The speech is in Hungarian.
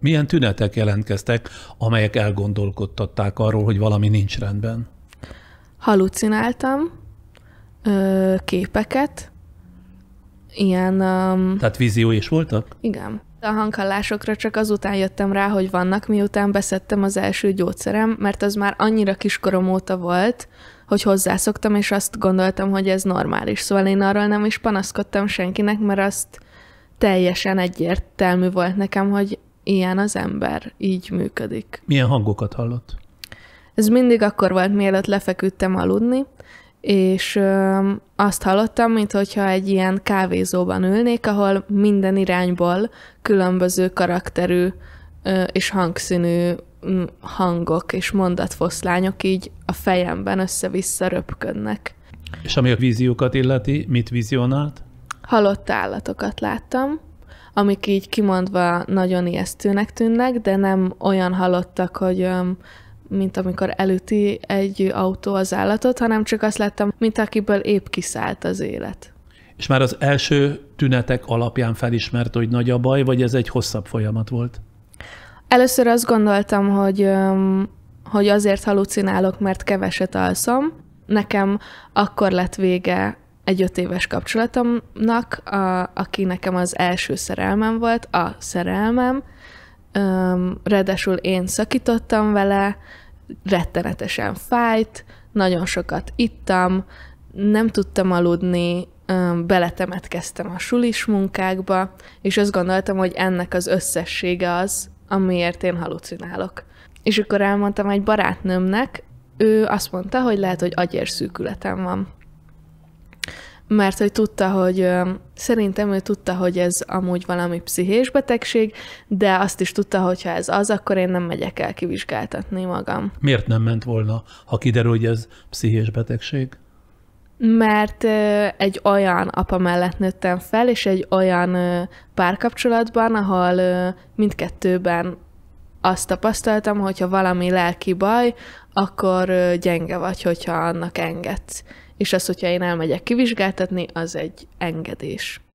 Milyen tünetek jelentkeztek, amelyek elgondolkodtatták arról, hogy valami nincs rendben? Halucináltam, ö, képeket, ilyen... Um, Tehát vízió is voltak? Igen. A hanghallásokra csak azután jöttem rá, hogy vannak, miután beszettem az első gyógyszerem, mert az már annyira kiskorom óta volt, hogy hozzászoktam, és azt gondoltam, hogy ez normális. Szóval én arról nem is panaszkodtam senkinek, mert azt teljesen egyértelmű volt nekem, hogy ilyen az ember, így működik. Milyen hangokat hallott? Ez mindig akkor volt, mielőtt lefeküdtem aludni, és ö, azt hallottam, mintha egy ilyen kávézóban ülnék, ahol minden irányból különböző karakterű ö, és hangszínű hangok és mondatfoszlányok így a fejemben össze-vissza röpködnek. És ami a víziókat illeti, mit vizionált? Halott állatokat láttam, amik így kimondva nagyon ijesztőnek tűnnek, de nem olyan halottak, hogy mint amikor elüti egy autó az állatot, hanem csak azt láttam, mint akiből épp kiszállt az élet. És már az első tünetek alapján felismert, hogy nagy a baj, vagy ez egy hosszabb folyamat volt? Először azt gondoltam, hogy, hogy azért halucinálok, mert keveset alszom. Nekem akkor lett vége egy öt éves kapcsolatomnak, a, aki nekem az első szerelmem volt, a szerelmem. Um, ráadásul én szakítottam vele, rettenetesen fájt, nagyon sokat ittam, nem tudtam aludni, um, beletemetkeztem a sulis munkákba, és azt gondoltam, hogy ennek az összessége az, amiért én halucinálok. És akkor elmondtam egy barátnőmnek, ő azt mondta, hogy lehet, hogy agyérszűkületem van mert hogy tudta, hogy szerintem ő tudta, hogy ez amúgy valami pszichés betegség, de azt is tudta, hogy ha ez az, akkor én nem megyek el kivizsgáltatni magam. Miért nem ment volna, ha kiderül, hogy ez pszichés betegség? Mert egy olyan apa mellett nőttem fel, és egy olyan párkapcsolatban, ahol mindkettőben azt tapasztaltam, hogyha valami lelki baj, akkor gyenge vagy, hogyha annak engedsz. És az, hogyha én elmegyek kivizsgáltatni, az egy engedés.